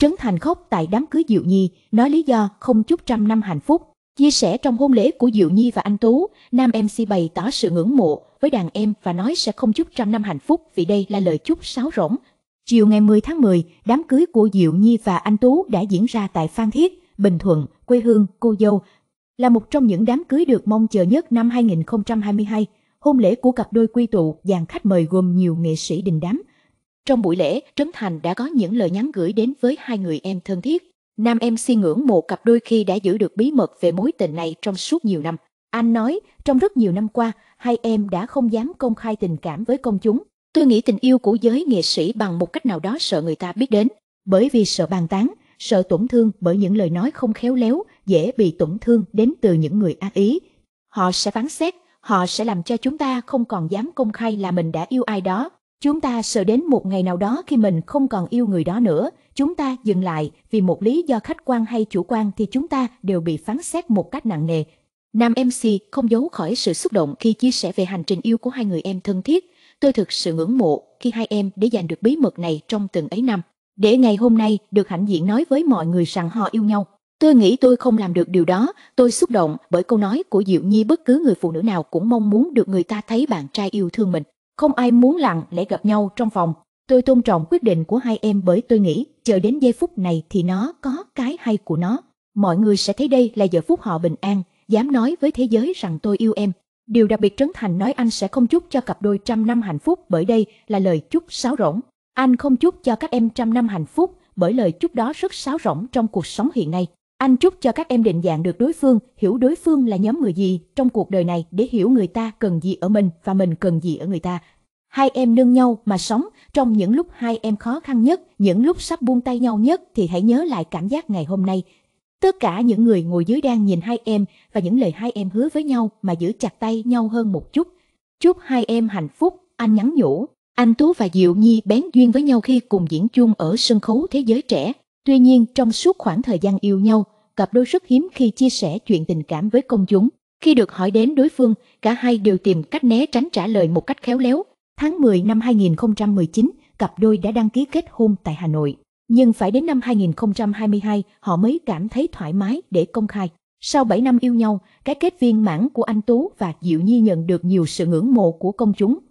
Trấn Thành khóc tại đám cưới Diệu Nhi, nói lý do không chúc trăm năm hạnh phúc. Chia sẻ trong hôn lễ của Diệu Nhi và anh Tú, nam MC bày tỏ sự ngưỡng mộ với đàn em và nói sẽ không chúc trăm năm hạnh phúc vì đây là lời chúc sáo rỗng. Chiều ngày 10 tháng 10, đám cưới của Diệu Nhi và anh Tú đã diễn ra tại Phan Thiết, Bình Thuận, quê hương, cô dâu. Là một trong những đám cưới được mong chờ nhất năm 2022, hôn lễ của cặp đôi quy tụ dàn khách mời gồm nhiều nghệ sĩ đình đám, trong buổi lễ, Trấn Thành đã có những lời nhắn gửi đến với hai người em thân thiết. Nam em si ngưỡng mộ cặp đôi khi đã giữ được bí mật về mối tình này trong suốt nhiều năm. Anh nói, trong rất nhiều năm qua, hai em đã không dám công khai tình cảm với công chúng. Tôi nghĩ tình yêu của giới nghệ sĩ bằng một cách nào đó sợ người ta biết đến, bởi vì sợ bàn tán, sợ tổn thương bởi những lời nói không khéo léo, dễ bị tổn thương đến từ những người ác ý. Họ sẽ phán xét, họ sẽ làm cho chúng ta không còn dám công khai là mình đã yêu ai đó, Chúng ta sợ đến một ngày nào đó khi mình không còn yêu người đó nữa, chúng ta dừng lại vì một lý do khách quan hay chủ quan thì chúng ta đều bị phán xét một cách nặng nề. Nam MC không giấu khỏi sự xúc động khi chia sẻ về hành trình yêu của hai người em thân thiết. Tôi thực sự ngưỡng mộ khi hai em để giành được bí mật này trong từng ấy năm. Để ngày hôm nay được hãnh diện nói với mọi người rằng họ yêu nhau. Tôi nghĩ tôi không làm được điều đó, tôi xúc động bởi câu nói của Diệu Nhi bất cứ người phụ nữ nào cũng mong muốn được người ta thấy bạn trai yêu thương mình. Không ai muốn lặng lẽ gặp nhau trong phòng. Tôi tôn trọng quyết định của hai em bởi tôi nghĩ chờ đến giây phút này thì nó có cái hay của nó. Mọi người sẽ thấy đây là giờ phút họ bình an, dám nói với thế giới rằng tôi yêu em. Điều đặc biệt Trấn Thành nói anh sẽ không chúc cho cặp đôi trăm năm hạnh phúc bởi đây là lời chúc sáo rỗng. Anh không chúc cho các em trăm năm hạnh phúc bởi lời chúc đó rất sáo rỗng trong cuộc sống hiện nay. Anh chúc cho các em định dạng được đối phương, hiểu đối phương là nhóm người gì trong cuộc đời này để hiểu người ta cần gì ở mình và mình cần gì ở người ta. Hai em nương nhau mà sống, trong những lúc hai em khó khăn nhất, những lúc sắp buông tay nhau nhất thì hãy nhớ lại cảm giác ngày hôm nay. Tất cả những người ngồi dưới đang nhìn hai em và những lời hai em hứa với nhau mà giữ chặt tay nhau hơn một chút. Chúc hai em hạnh phúc, anh nhắn nhủ. Anh Tú và Diệu Nhi bén duyên với nhau khi cùng diễn chung ở sân khấu thế giới trẻ. Tuy nhiên, trong suốt khoảng thời gian yêu nhau, cặp đôi rất hiếm khi chia sẻ chuyện tình cảm với công chúng. Khi được hỏi đến đối phương, cả hai đều tìm cách né tránh trả lời một cách khéo léo. Tháng 10 năm 2019, cặp đôi đã đăng ký kết hôn tại Hà Nội. Nhưng phải đến năm 2022, họ mới cảm thấy thoải mái để công khai. Sau 7 năm yêu nhau, cái kết viên mãn của anh Tú và Diệu Nhi nhận được nhiều sự ngưỡng mộ của công chúng.